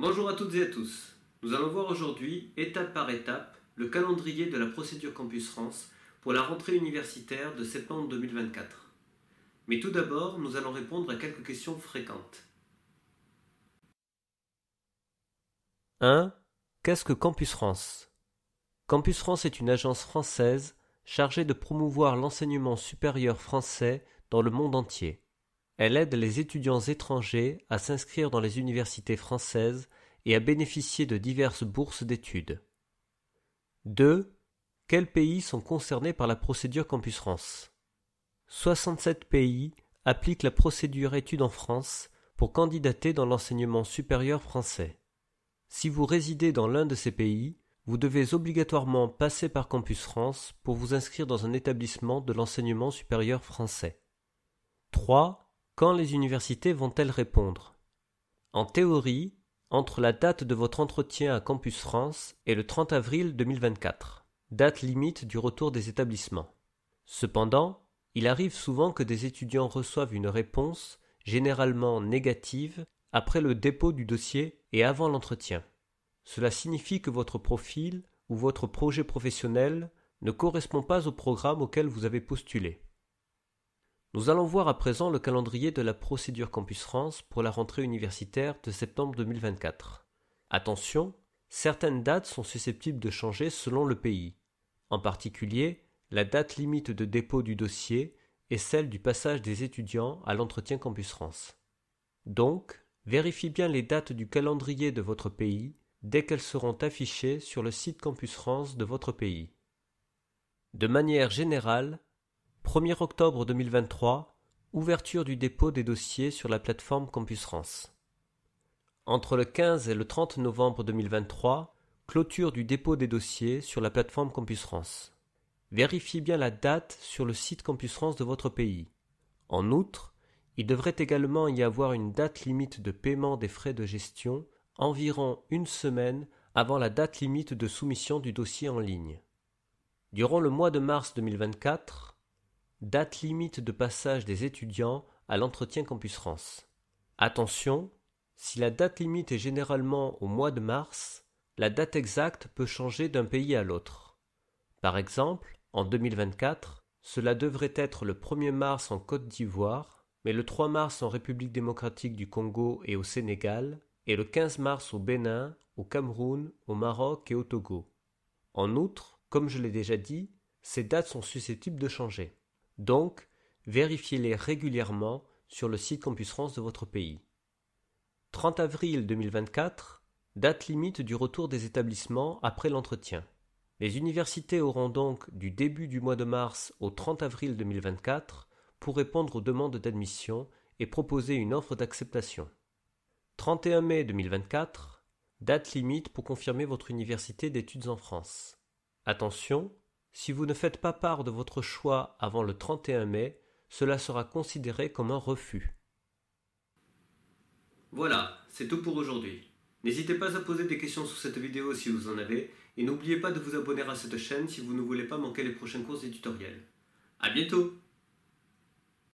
Bonjour à toutes et à tous. Nous allons voir aujourd'hui, étape par étape, le calendrier de la procédure Campus France pour la rentrée universitaire de septembre 2024. Mais tout d'abord, nous allons répondre à quelques questions fréquentes. 1. Qu'est-ce que Campus France Campus France est une agence française chargée de promouvoir l'enseignement supérieur français dans le monde entier. Elle aide les étudiants étrangers à s'inscrire dans les universités françaises et à bénéficier de diverses bourses d'études. 2. Quels pays sont concernés par la procédure Campus France 67 pays appliquent la procédure études en France pour candidater dans l'enseignement supérieur français. Si vous résidez dans l'un de ces pays, vous devez obligatoirement passer par Campus France pour vous inscrire dans un établissement de l'enseignement supérieur français. 3. Quand les universités vont-elles répondre En théorie, entre la date de votre entretien à Campus France et le 30 avril 2024, date limite du retour des établissements. Cependant, il arrive souvent que des étudiants reçoivent une réponse, généralement négative, après le dépôt du dossier et avant l'entretien. Cela signifie que votre profil ou votre projet professionnel ne correspond pas au programme auquel vous avez postulé. Nous allons voir à présent le calendrier de la procédure Campus France pour la rentrée universitaire de septembre 2024. Attention, certaines dates sont susceptibles de changer selon le pays. En particulier, la date limite de dépôt du dossier et celle du passage des étudiants à l'entretien Campus France. Donc, vérifiez bien les dates du calendrier de votre pays dès qu'elles seront affichées sur le site Campus France de votre pays. De manière générale, 1er octobre 2023, ouverture du dépôt des dossiers sur la plateforme Campus Rance. Entre le 15 et le 30 novembre 2023, clôture du dépôt des dossiers sur la plateforme Campus Rance. Vérifiez bien la date sur le site Campus Rance de votre pays. En outre, il devrait également y avoir une date limite de paiement des frais de gestion environ une semaine avant la date limite de soumission du dossier en ligne. Durant le mois de mars 2024, Date limite de passage des étudiants à l'entretien Campus France. Attention, si la date limite est généralement au mois de mars, la date exacte peut changer d'un pays à l'autre. Par exemple, en 2024, cela devrait être le 1er mars en Côte d'Ivoire, mais le 3 mars en République démocratique du Congo et au Sénégal, et le 15 mars au Bénin, au Cameroun, au Maroc et au Togo. En outre, comme je l'ai déjà dit, ces dates sont susceptibles de changer donc vérifiez-les régulièrement sur le site Campus France de votre pays. 30 avril 2024, date limite du retour des établissements après l'entretien. Les universités auront donc du début du mois de mars au 30 avril 2024 pour répondre aux demandes d'admission et proposer une offre d'acceptation. 31 mai 2024, date limite pour confirmer votre université d'études en France. Attention, si vous ne faites pas part de votre choix avant le 31 mai, cela sera considéré comme un refus. Voilà, c'est tout pour aujourd'hui. N'hésitez pas à poser des questions sur cette vidéo si vous en avez, et n'oubliez pas de vous abonner à cette chaîne si vous ne voulez pas manquer les prochains cours et tutoriels. A bientôt